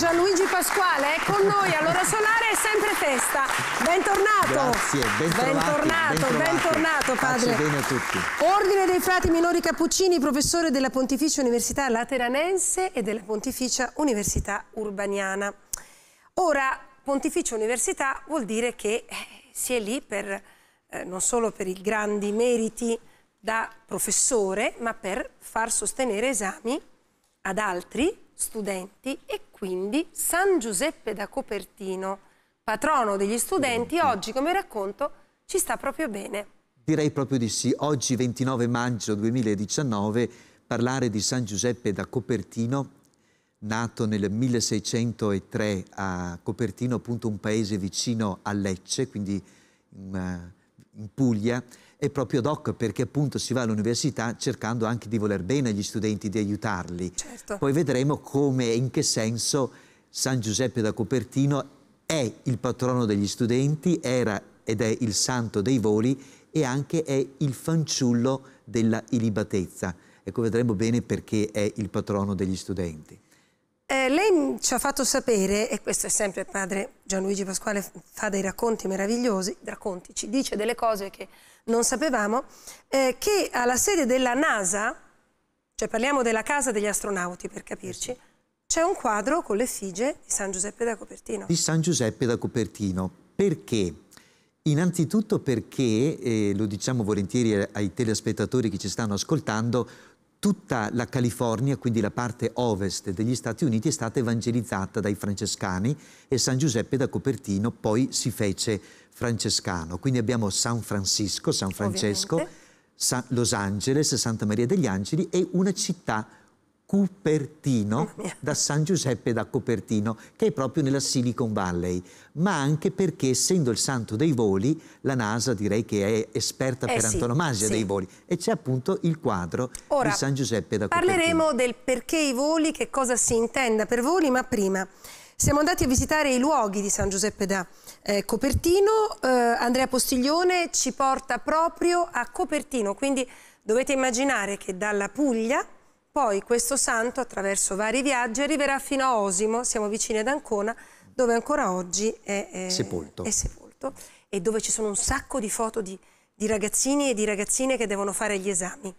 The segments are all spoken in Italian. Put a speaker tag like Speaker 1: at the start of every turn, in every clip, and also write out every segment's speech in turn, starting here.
Speaker 1: Gianluigi Pasquale è con noi, allora Solare è sempre festa. Bentornato. Grazie, bentrovati, bentornato, bentornato padre. Faccio bene a tutti. Ordine dei Frati Minori Cappuccini, professore della Pontificia Università Lateranense e della Pontificia Università Urbaniana. Ora, Pontificia Università vuol dire che eh, si è lì per, eh, non solo per i grandi meriti da professore, ma per far sostenere esami ad altri studenti e quindi San Giuseppe da Copertino, patrono degli studenti, oggi come racconto ci sta proprio bene.
Speaker 2: Direi proprio di sì, oggi 29 maggio 2019 parlare di San Giuseppe da Copertino, nato nel 1603 a Copertino, appunto un paese vicino a Lecce, quindi in, eh, in Puglia, è proprio DOC perché appunto si va all'università cercando anche di voler bene agli studenti, di aiutarli. Certo. Poi vedremo come e in che senso San Giuseppe da Copertino è il patrono degli studenti, era ed è il santo dei voli e anche è il fanciullo della illibatezza. Ecco, vedremo bene perché è il patrono degli studenti.
Speaker 1: Eh, lei ci ha fatto sapere, e questo è sempre padre Gianluigi Pasquale, fa dei racconti meravigliosi, racconti, ci dice delle cose che non sapevamo, eh, che alla sede della NASA, cioè parliamo della casa degli astronauti per capirci, c'è un quadro con l'effigie di San Giuseppe da Copertino. Di
Speaker 2: San Giuseppe da Copertino. Perché? Innanzitutto perché, eh, lo diciamo volentieri ai telespettatori che ci stanno ascoltando, tutta la California, quindi la parte ovest degli Stati Uniti, è stata evangelizzata dai francescani e San Giuseppe da Copertino poi si fece francescano. Quindi abbiamo San Francisco, San Francesco, San Los Angeles, Santa Maria degli Angeli e una città Cupertino, eh, da San Giuseppe da Cupertino, che è proprio nella Silicon Valley, ma anche perché essendo il santo dei voli, la NASA direi che è esperta eh per sì, antonomasia sì. dei voli e c'è appunto il quadro Ora, di San Giuseppe da Cupertino. Parleremo
Speaker 1: del perché i voli, che cosa si intenda per voli, ma prima siamo andati a visitare i luoghi di San Giuseppe da eh, Copertino, eh, Andrea Postiglione ci porta proprio a Copertino, quindi dovete immaginare che dalla Puglia poi questo santo, attraverso vari viaggi, arriverà fino a Osimo, siamo vicini ad Ancona, dove ancora oggi è, è, sepolto. è sepolto. e dove ci sono un sacco di foto di, di, ragazzini e di ragazzine che devono fare gli esami.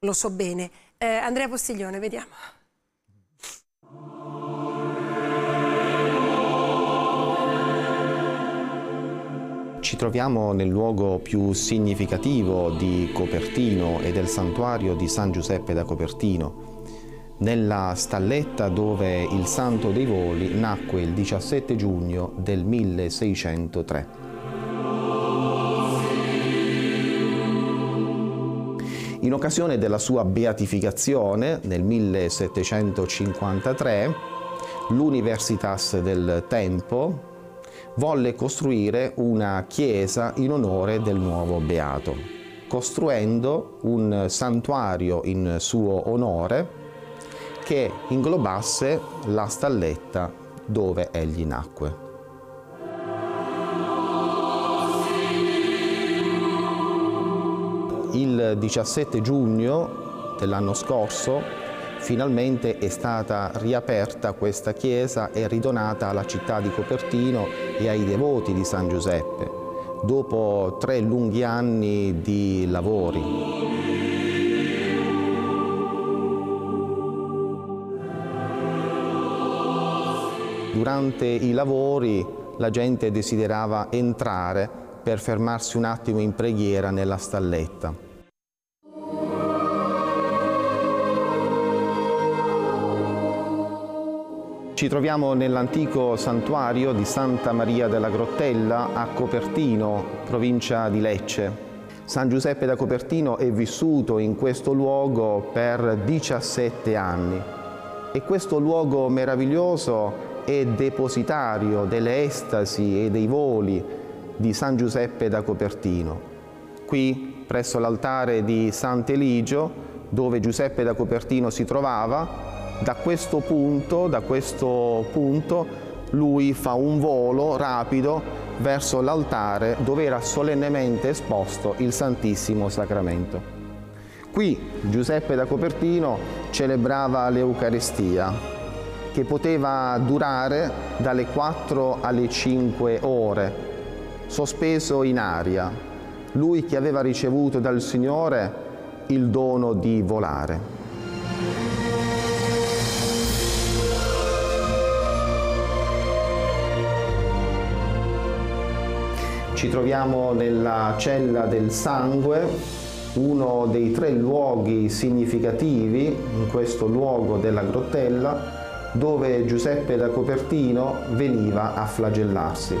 Speaker 1: Lo so bene. Eh, Andrea Postiglione, vediamo.
Speaker 3: Ci troviamo nel luogo più significativo di Copertino e del santuario di San Giuseppe da Copertino, nella stalletta dove il Santo dei Voli nacque il 17 giugno del 1603. In occasione della sua beatificazione nel 1753, l'Universitas del Tempo, volle costruire una chiesa in onore del nuovo beato, costruendo un santuario in suo onore che inglobasse la stalletta dove egli nacque. Il 17 giugno dell'anno scorso finalmente è stata riaperta questa chiesa e ridonata alla città di Copertino e ai devoti di San Giuseppe, dopo tre lunghi anni di lavori. Durante i lavori la gente desiderava entrare per fermarsi un attimo in preghiera nella stalletta. Ci troviamo nell'antico santuario di Santa Maria della Grottella a Copertino, provincia di Lecce. San Giuseppe da Copertino è vissuto in questo luogo per 17 anni e questo luogo meraviglioso è depositario delle estasi e dei voli di San Giuseppe da Copertino. Qui, presso l'altare di Sant'Eligio, dove Giuseppe da Copertino si trovava, da questo punto, da questo punto lui fa un volo rapido verso l'altare dove era solennemente esposto il Santissimo Sacramento. Qui Giuseppe da Copertino celebrava l'Eucarestia che poteva durare dalle 4 alle 5 ore, sospeso in aria, lui che aveva ricevuto dal Signore il dono di volare. ci troviamo nella cella del sangue, uno dei tre luoghi significativi in questo luogo della grottella dove Giuseppe da Copertino veniva a flagellarsi.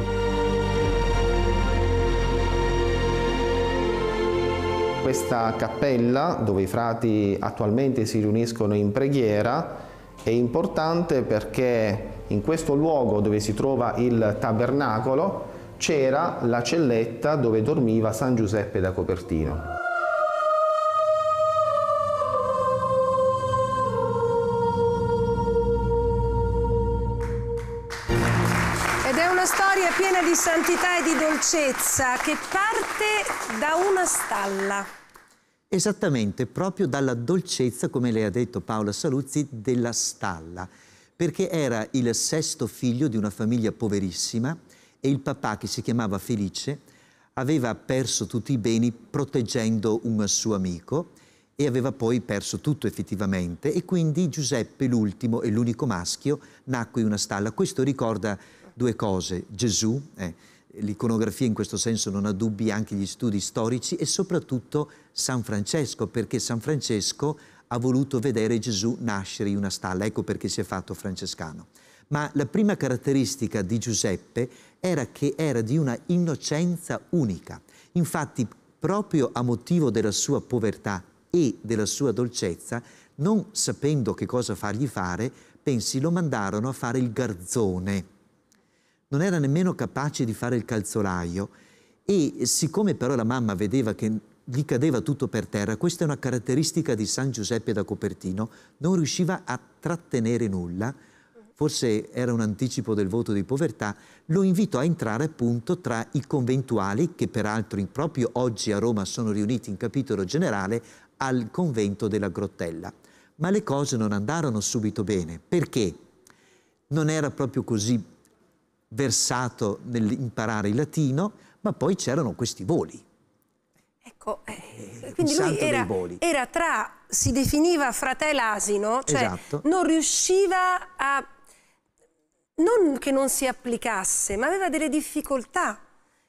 Speaker 3: Questa cappella, dove i frati attualmente si riuniscono in preghiera, è importante perché in questo luogo dove si trova il tabernacolo c'era la celletta dove dormiva San Giuseppe da Copertino.
Speaker 1: storia piena di santità e di dolcezza che parte da una stalla.
Speaker 2: Esattamente, proprio dalla dolcezza, come le ha detto Paola Saluzzi, della stalla, perché era il sesto figlio di una famiglia poverissima e il papà, che si chiamava Felice, aveva perso tutti i beni proteggendo un suo amico e aveva poi perso tutto effettivamente e quindi Giuseppe l'ultimo e l'unico maschio nacque in una stalla. Questo ricorda due cose, Gesù, eh, l'iconografia in questo senso non ha dubbi, anche gli studi storici e soprattutto San Francesco, perché San Francesco ha voluto vedere Gesù nascere in una stalla, ecco perché si è fatto francescano ma la prima caratteristica di Giuseppe era che era di una innocenza unica. Infatti, proprio a motivo della sua povertà e della sua dolcezza, non sapendo che cosa fargli fare, pensi lo mandarono a fare il garzone. Non era nemmeno capace di fare il calzolaio e siccome però la mamma vedeva che gli cadeva tutto per terra, questa è una caratteristica di San Giuseppe da Copertino, non riusciva a trattenere nulla, forse era un anticipo del voto di povertà, lo invitò a entrare appunto tra i conventuali che peraltro proprio oggi a Roma sono riuniti in capitolo generale al convento della Grottella. Ma le cose non andarono subito bene perché non era proprio così versato nell'imparare il latino, ma poi c'erano questi voli.
Speaker 1: Ecco, eh, eh quindi lui era, era, tra, si definiva fratello asino, cioè esatto. non riusciva a non che non si applicasse, ma aveva delle difficoltà,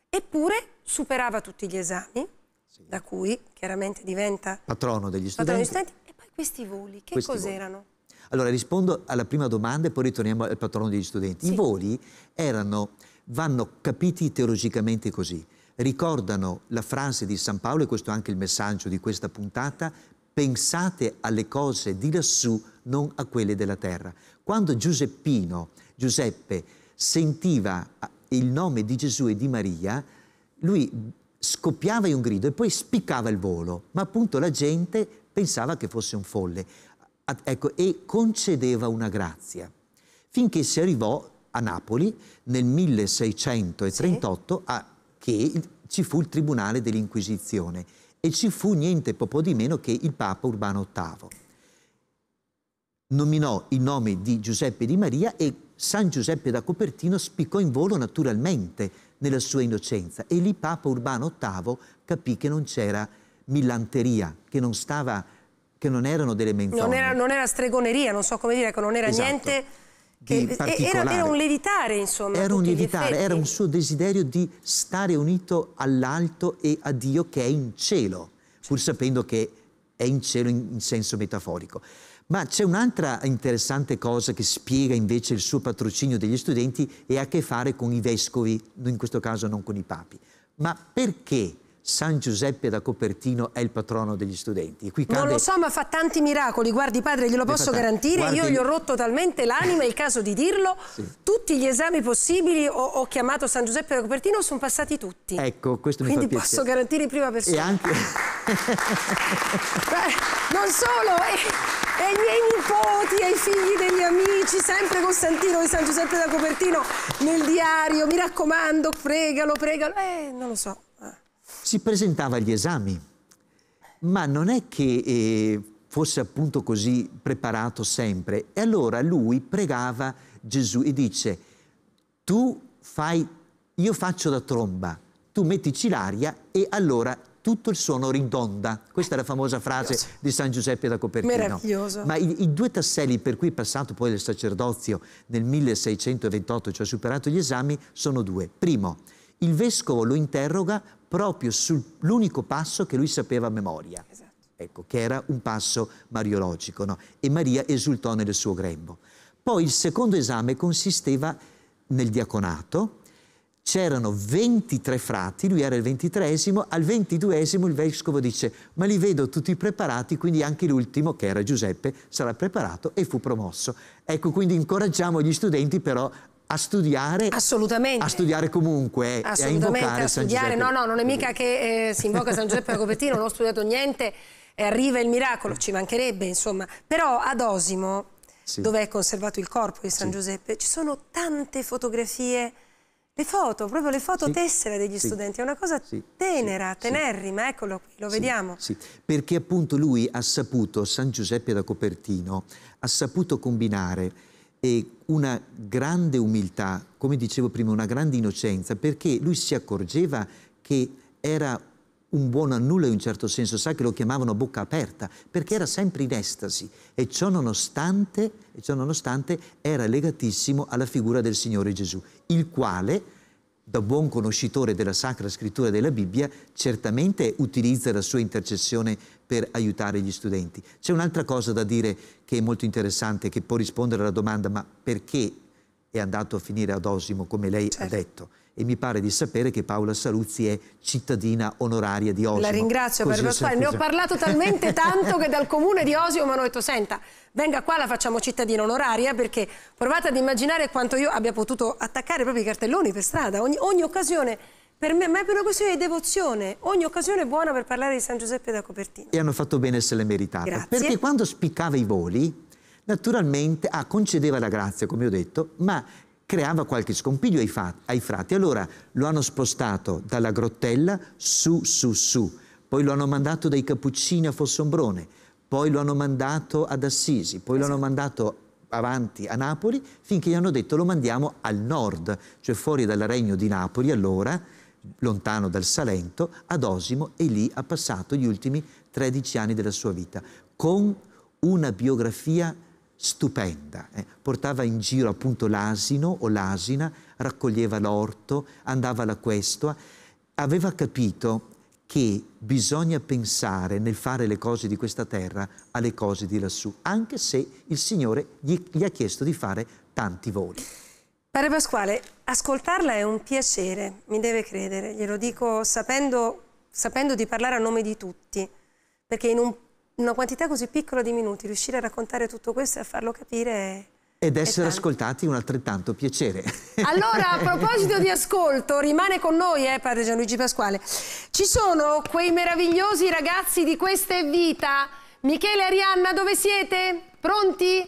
Speaker 1: eppure superava tutti gli esami, sì. da cui chiaramente diventa
Speaker 2: patrono degli studenti. Patrono
Speaker 1: degli studenti. E poi questi voli, che cos'erano?
Speaker 2: Allora rispondo alla prima domanda e poi ritorniamo al patrono degli studenti. Sì. I voli erano, vanno capiti teologicamente così, ricordano la frase di San Paolo, e questo è anche il messaggio di questa puntata, pensate alle cose di lassù, non a quelle della terra. Quando Giuseppino Giuseppe sentiva ah, il nome di Gesù e di Maria, lui scoppiava in un grido e poi spiccava il volo, ma appunto la gente pensava che fosse un folle ecco, e concedeva una grazia, finché si arrivò a Napoli nel 1638 a, che ci fu il Tribunale dell'Inquisizione e ci fu niente poco di meno che il Papa Urbano VIII. Nominò il nome di Giuseppe di Maria e San Giuseppe da Copertino spiccò in volo naturalmente nella sua innocenza e lì Papa Urbano VIII capì che non c'era millanteria, che non stava che non erano delle menzogne. Non era, non
Speaker 1: era stregoneria, non so come dire, che non era esatto. niente che eh, era, era, un levitare, insomma. Era un levitare, era
Speaker 2: un suo desiderio di stare unito all'alto e a Dio che è in cielo, pur certo. sapendo che è in cielo in, in senso metaforico. Ma c'è un'altra interessante cosa che spiega invece il suo patrocinio degli studenti e ha a che fare con i vescovi, in questo caso non con i papi. Ma perché San Giuseppe da Copertino è il patrono degli studenti. Cade... Non lo so,
Speaker 1: ma fa tanti miracoli. Guardi, padre, glielo posso garantire. Guardi... Io gli ho rotto talmente l'anima, è il caso di dirlo. Sì. Tutti gli esami possibili ho, ho, chiamato San Giuseppe da Copertino, sono passati tutti.
Speaker 2: Ecco, questo Quindi mi fa piacere. Quindi posso
Speaker 1: garantire in prima persona. E anche... Beh, non solo... Eh e ai miei nipoti, ai figli degli amici, sempre Costantino di San Giuseppe da Copertino nel diario, mi raccomando, pregalo, pregalo, eh, non lo so. Ah.
Speaker 2: Si presentava agli esami, ma non è che eh, fosse appunto così preparato sempre. E allora lui pregava Gesù e dice, tu fai, io faccio da tromba, tu mettici l'aria e allora tutto il suono ridonda. Questa è la famosa frase di San Giuseppe da Copertino. Meraviglioso. Ma i, i due tasselli per cui è passato poi il sacerdozio nel 1628, cioè ha superato gli esami, sono due. Primo, il vescovo lo interroga proprio sull'unico passo che lui sapeva a memoria. Esatto. Ecco, che era un passo mariologico, no? E Maria esultò nel suo grembo. Poi il secondo esame consisteva nel diaconato, c'erano 23 frati, lui era il 23esimo, al 22esimo il vescovo dice ma li vedo tutti preparati, quindi anche l'ultimo, che era Giuseppe, sarà preparato e fu promosso. Ecco, quindi incoraggiamo gli studenti però a studiare assolutamente a studiare comunque assolutamente, eh, e a invocare a studiare, no
Speaker 1: no non è mica che eh, si invoca San Giuseppe Copettino non ho studiato niente eh, arriva il miracolo ci mancherebbe insomma però ad Osimo sì. dove è conservato il corpo di San sì. Giuseppe ci sono tante fotografie le foto, proprio le foto sì, tessere degli sì, studenti, è una cosa sì, tenera, tenerrima, eccolo qui, lo vediamo. Sì,
Speaker 2: perché appunto lui ha saputo, San Giuseppe da Copertino, ha saputo combinare eh, una grande umiltà, come dicevo prima, una grande innocenza, perché lui si accorgeva che era un buon a in un certo senso, sa che lo chiamavano bocca aperta, perché era sempre in estasi e ciò nonostante, e ciò nonostante era legatissimo alla figura del Signore Gesù, il quale, da buon conoscitore della Sacra Scrittura della Bibbia, certamente utilizza la sua intercessione per aiutare gli studenti. C'è un'altra cosa da dire che è molto interessante, che può rispondere alla domanda ma perché è andato a finire ad Osimo, come lei certo. ha detto. E mi pare di sapere che Paola Saluzzi è cittadina onoraria di Osimo. La ringrazio per aver fatto. Ne ho parlato talmente tanto che
Speaker 1: dal comune di Osimo mi hanno detto: Senta, venga qua, la facciamo cittadina onoraria. Perché provate ad immaginare quanto io abbia potuto attaccare proprio i cartelloni per strada. Ogni, ogni occasione per me, ma è per una questione di devozione. Ogni occasione è buona per parlare di San Giuseppe da Copertino.
Speaker 2: E hanno fatto bene se l'è meritata. Perché quando spiccava i voli, naturalmente ah, concedeva la grazia, come ho detto, ma creava qualche scompiglio ai, fat, ai frati. Allora lo hanno spostato dalla grottella su, su, su, poi lo hanno mandato dai Cappuccini a Fossombrone, poi lo hanno mandato ad Assisi, poi esatto. lo hanno esatto. mandato avanti a Napoli, finché gli hanno detto lo mandiamo al nord, cioè fuori dal regno di Napoli allora, lontano dal Salento, ad Osimo e lì ha passato gli ultimi 13 anni della sua vita, con una biografia stupenda. Eh. Portava in giro appunto l'asino o l'asina, raccoglieva l'orto, andava alla questua. Aveva capito che bisogna pensare nel fare le cose di questa terra alle cose di lassù, anche se il Signore gli, gli ha chiesto di fare tanti voli.
Speaker 1: Padre Pasquale, ascoltarla è un piacere, mi deve credere, glielo dico sapendo, sapendo di parlare a nome di tutti, perché in un una quantità così piccola di minuti, riuscire a raccontare tutto questo e a farlo capire...
Speaker 2: Ed essere ascoltati un altrettanto piacere. Allora, a proposito di
Speaker 1: ascolto, rimane con noi, eh, padre Gianluigi Pasquale. Ci sono quei meravigliosi ragazzi di questa vita. Michele e Arianna, dove siete? Pronti?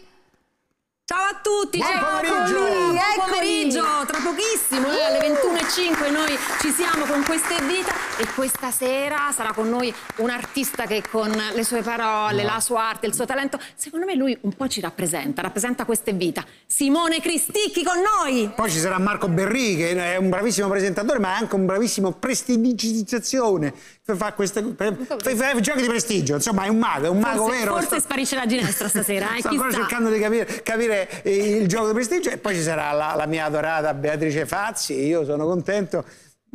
Speaker 1: Ciao a tutti, buon pomeriggio. Buon pomeriggio, tra pochissimo eh, alle 21.05 noi ci siamo con queste dita e questa sera sarà con noi un artista che con le sue parole, no. la sua arte, il suo talento, secondo me lui un po' ci rappresenta, rappresenta queste vita. Simone Cristicchi con noi! Poi ci sarà Marco
Speaker 3: Berri che è un bravissimo presentatore ma è anche un bravissimo prestidigitazione fa fare queste per, giochi di prestigio, insomma è un mago, è un mago forse, vero. Forse
Speaker 1: sparisce la ginestra stasera, eh, Sto ancora sta? cercando
Speaker 3: di capire, capire, eh, il gioco di prestigio e poi ci sarà la, la mia adorata Beatrice Fazzi, io sono contento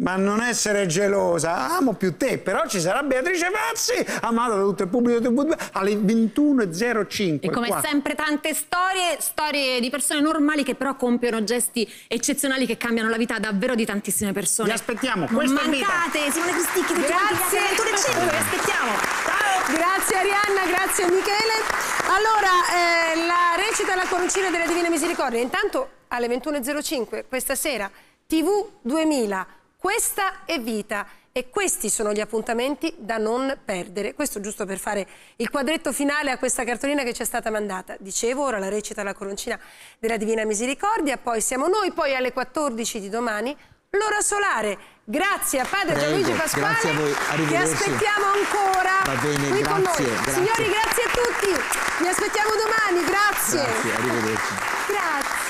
Speaker 3: ma non essere gelosa, amo più te, però ci sarà Beatrice Pazzi, amata da tutto il pubblico di TV2 alle 21.05. E come qua. sempre
Speaker 1: tante storie, storie di persone normali che però compiono gesti eccezionali che cambiano la vita davvero di tantissime persone. Vi aspettiamo, non questa mancate, vita. Simone Cristicchi, grazie. 21.05, Vi aspettiamo. Ciao. Grazie Arianna, grazie Michele. Allora, eh, la recita alla Coroncina della Divina Misericordia, intanto alle 21.05 questa sera, TV 2000. Questa è vita e questi sono gli appuntamenti da non perdere. Questo giusto per fare il quadretto finale a questa cartolina che ci è stata mandata. Dicevo, ora la recita la coroncina della Divina Misericordia, poi siamo noi, poi alle 14 di domani l'ora solare. Grazie a Padre Prego, Gianluigi Pasquale. Grazie a voi, Vi aspettiamo ancora
Speaker 2: Va bene, qui grazie, con noi. Grazie. Signori, grazie
Speaker 1: a tutti. Vi aspettiamo domani, grazie. Grazie,
Speaker 2: arrivederci.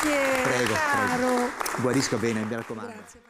Speaker 1: Grazie, prego, caro. Prego.
Speaker 2: Guarisca bene, mi raccomando.
Speaker 1: Grazie.